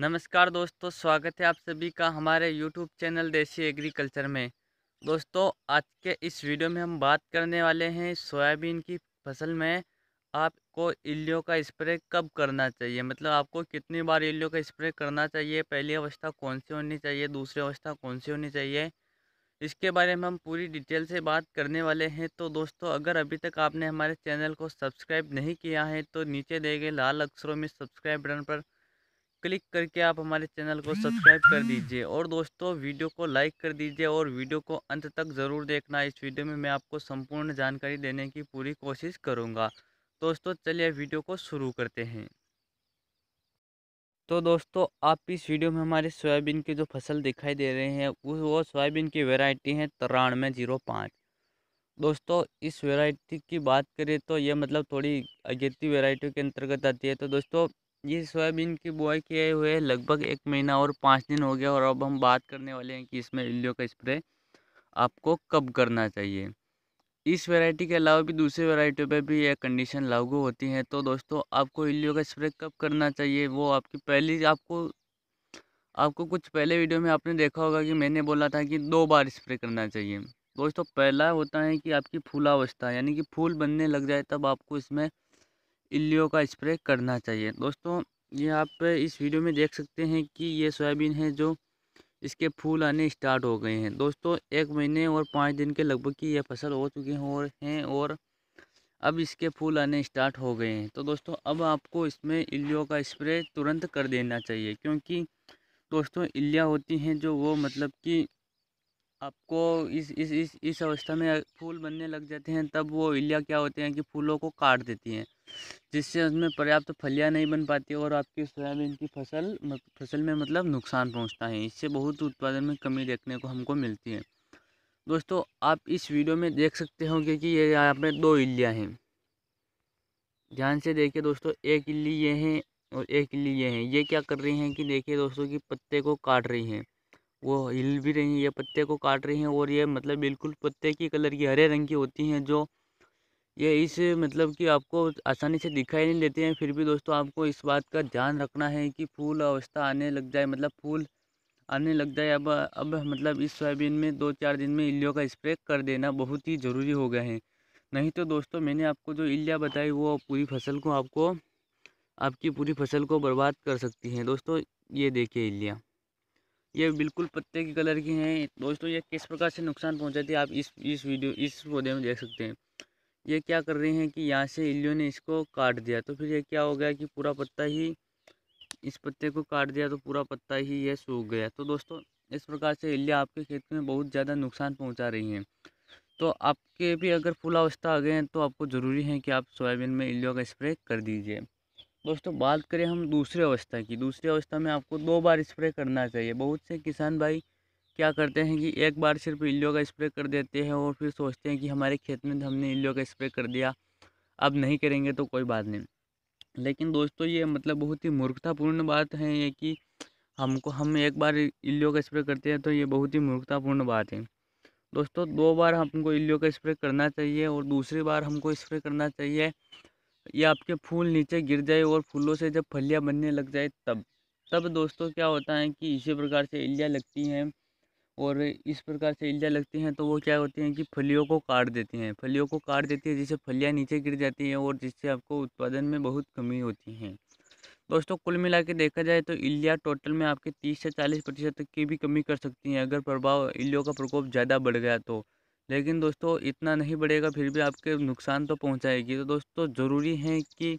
नमस्कार दोस्तों स्वागत है आप सभी का हमारे यूट्यूब चैनल देसी एग्रीकल्चर में दोस्तों आज के इस वीडियो में हम बात करने वाले हैं सोयाबीन की फसल में आपको इल्लियों का स्प्रे कब करना चाहिए मतलब आपको कितनी बार इल्लियों का स्प्रे करना चाहिए पहली अवस्था कौन सी होनी चाहिए दूसरी अवस्था कौन सी होनी चाहिए इसके बारे में हम पूरी डिटेल से बात करने वाले हैं तो दोस्तों अगर अभी तक आपने हमारे चैनल को सब्सक्राइब नहीं किया है तो नीचे दिए गए लाल अक्षरों में सब्सक्राइब बटन पर क्लिक करके आप हमारे चैनल को सब्सक्राइब कर दीजिए और दोस्तों वीडियो को लाइक कर दीजिए और वीडियो को अंत तक ज़रूर देखना इस वीडियो में मैं आपको संपूर्ण जानकारी देने की पूरी कोशिश करूँगा दोस्तों चलिए वीडियो को शुरू करते हैं तो दोस्तों आप इस वीडियो में हमारे सोयाबीन की जो फसल दिखाई दे रहे हैं उस वो सोयाबीन की वेराइटी है तिरानवे जीरो पाँच दोस्तों इस वेराइटी की बात करें तो ये मतलब थोड़ी अगेती वेराइटियों के अंतर्गत आती है तो दोस्तों ये सोयाबीन की बुआई किए हुए लगभग एक महीना और पाँच दिन हो गया और अब हम बात करने वाले हैं कि इसमें इल्लियो का स्प्रे आपको कब करना चाहिए इस वैरायटी के अलावा भी दूसरी वैरायटी पे भी ये कंडीशन लागू होती हैं तो दोस्तों आपको इल्लियो का स्प्रे कब करना चाहिए वो आपकी पहली आपको आपको कुछ पहले वीडियो में आपने देखा होगा कि मैंने बोला था कि दो बार स्प्रे करना चाहिए दोस्तों पहला होता है कि आपकी फूलावस्था यानी कि फूल बनने लग जाए तब आपको इसमें इल्लियों का स्प्रे करना चाहिए दोस्तों ये आप इस वीडियो में देख सकते हैं कि ये सोयाबीन है जो इसके फूल आने स्टार्ट हो गए हैं दोस्तों एक महीने और पाँच दिन के लगभग की ये फसल हो चुकी हो हैं और अब इसके फूल आने स्टार्ट हो गए हैं तो दोस्तों अब आपको इसमें इल्लियों का स्प्रे तुरंत कर देना चाहिए क्योंकि दोस्तों इल्लियाँ होती हैं जो वो मतलब कि आपको इस इस इस इस अवस्था में फूल बनने लग जाते हैं तब वो इलिया क्या होते हैं कि फूलों को काट देती हैं जिससे उसमें पर्याप्त तो फलियां नहीं बन पाती और आपकी सोयाबीन की फसल फसल में मतलब नुकसान पहुंचता है इससे बहुत उत्पादन में कमी देखने को हमको मिलती है दोस्तों आप इस वीडियो में देख सकते हो कि ये यहाँ पर दो इलिया हैं ध्यान से देखिए दोस्तों एक इली ये हैं और एक इली ये हैं ये क्या कर रही हैं कि देखिए दोस्तों की पत्ते को काट रही हैं वो हिल भी रही हैं ये पत्ते को काट रही हैं और ये मतलब बिल्कुल पत्ते की कलर की हरे रंग की होती हैं जो ये इस मतलब कि आपको आसानी से दिखाई नहीं देते हैं फिर भी दोस्तों आपको इस बात का ध्यान रखना है कि फूल अवस्था आने लग जाए मतलब फूल आने लग जाए अब अब मतलब इस सोयाबीन में दो चार दिन में इलियो का स्प्रे कर देना बहुत ही ज़रूरी हो गया है नहीं तो दोस्तों मैंने आपको जो इलिया बताई वो पूरी फसल को आपको आपकी पूरी फसल को बर्बाद कर सकती हैं दोस्तों ये देखिए इलिया ये बिल्कुल पत्ते के कलर की हैं दोस्तों ये किस प्रकार से नुकसान पहुंचाती है आप इस इस वीडियो इस पौधे में देख सकते हैं ये क्या कर रहे हैं कि यहाँ से इल्लियों ने इसको काट दिया तो फिर ये क्या हो गया कि पूरा पत्ता ही इस पत्ते को काट दिया तो पूरा पत्ता ही ये सूख गया तो दोस्तों इस प्रकार से इल्लियाँ आपके खेत में बहुत ज़्यादा नुकसान पहुँचा रही हैं तो आपके भी अगर फूल अवस्था आ गए हैं तो आपको ज़रूरी है कि आप सोयाबीन में इल्लियों का स्प्रे कर दीजिए दोस्तों बात करें हम दूसरी अवस्था की दूसरी अवस्था में आपको दो बार स्प्रे करना चाहिए बहुत से किसान भाई क्या करते हैं कि एक बार सिर्फ इल्लियो का स्प्रे कर देते हैं और फिर सोचते हैं कि हमारे खेत में तो हमने इल्लियों का स्प्रे कर दिया अब नहीं करेंगे तो कोई बात नहीं लेकिन दोस्तों ये मतलब बहुत ही मूर्खतापूर्ण बात है ये कि हमको हम एक बार इल्लियों का स्प्रे करते हैं तो ये बहुत ही मूर्खतापूर्ण बात है दोस्तों दो बार हमको इल्लियों का स्प्रे करना चाहिए और दूसरी बार हमको स्प्रे करना चाहिए ये आपके फूल नीचे गिर जाए और फूलों से जब फलियाँ बनने लग जाए तब तब दोस्तों क्या होता है कि इसी प्रकार से इलियाँ लगती हैं और इस प्रकार से इलियाँ लगती हैं तो वो क्या होती हैं कि फलियों को काट देती हैं फलियों को काट देती है जिससे फलियाँ नीचे गिर जाती हैं और जिससे आपको उत्पादन में बहुत कमी होती हैं दोस्तों कुल मिला के देखा जाए तो इलिया टोटल में आपके तीस से चालीस प्रतिशत तक की भी कमी कर सकती हैं अगर प्रभाव इलियों का प्रकोप ज़्यादा बढ़ गया तो लेकिन दोस्तों इतना नहीं बढ़ेगा फिर भी आपके नुकसान तो पहुंचाएगी तो दोस्तों ज़रूरी है कि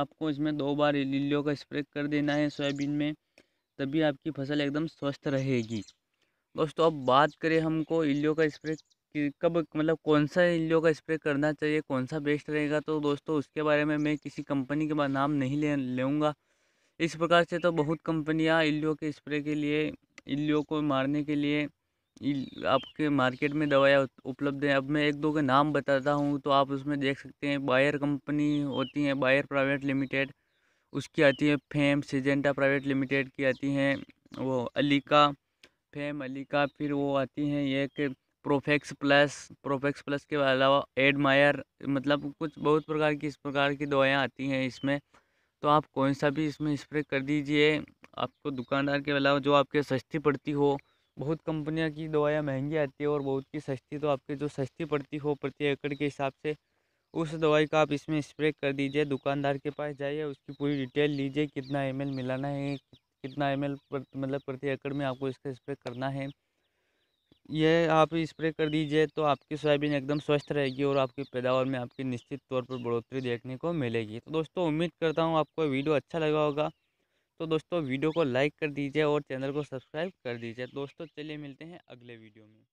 आपको इसमें दो बार लिल्लियों का स्प्रे कर देना है सोयाबीन में तभी आपकी फसल एकदम स्वस्थ रहेगी दोस्तों अब बात करें हमको इल्लियों का स्प्रे कब मतलब कौन सा इल्लियों का स्प्रे करना चाहिए कौन सा बेस्ट रहेगा तो दोस्तों उसके बारे में मैं किसी कंपनी के नाम नहीं ले लूँगा इस प्रकार से तो बहुत कंपनियाँ इल्लियों के स्प्रे के लिए इल्लियों को मारने के लिए आपके मार्केट में दवाया उपलब्ध हैं अब मैं एक दो का नाम बताता हूँ तो आप उसमें देख सकते हैं बायर कंपनी होती है बायर प्राइवेट लिमिटेड उसकी आती है फेम सिजेंटा प्राइवेट लिमिटेड की आती हैं वो अलीका फेम अलीका फिर वो आती हैं ये कि प्रोफेक्स प्लस प्रोफेक्स प्लस के अलावा एडमायर मतलब कुछ बहुत प्रकार की इस प्रकार की दवाएँ आती हैं इसमें तो आप कौन सा भी इसमें स्प्रे कर दीजिए आपको दुकानदार के अलावा जो आपके सस्ती पड़ती हो बहुत कंपनियां की दवाइयाँ महंगी आती है और बहुत की सस्ती तो आपके जो सस्ती पड़ती हो प्रति एकड़ के हिसाब से उस दवाई का आप इसमें स्प्रे कर दीजिए दुकानदार के पास जाइए उसकी पूरी डिटेल लीजिए कितना एम मिलाना है कितना एम पर, मतलब प्रति एकड़ में आपको इसका स्प्रे करना है यह आप स्प्रे कर दीजिए तो आपकी सोयाबीन एकदम स्वस्थ रहेगी और आपकी पैदावार में आपकी निश्चित तौर पर बढ़ोतरी देखने को मिलेगी तो दोस्तों उम्मीद करता हूँ आपको वीडियो अच्छा लगा होगा तो दोस्तों वीडियो को लाइक कर दीजिए और चैनल को सब्सक्राइब कर दीजिए दोस्तों चलिए मिलते हैं अगले वीडियो में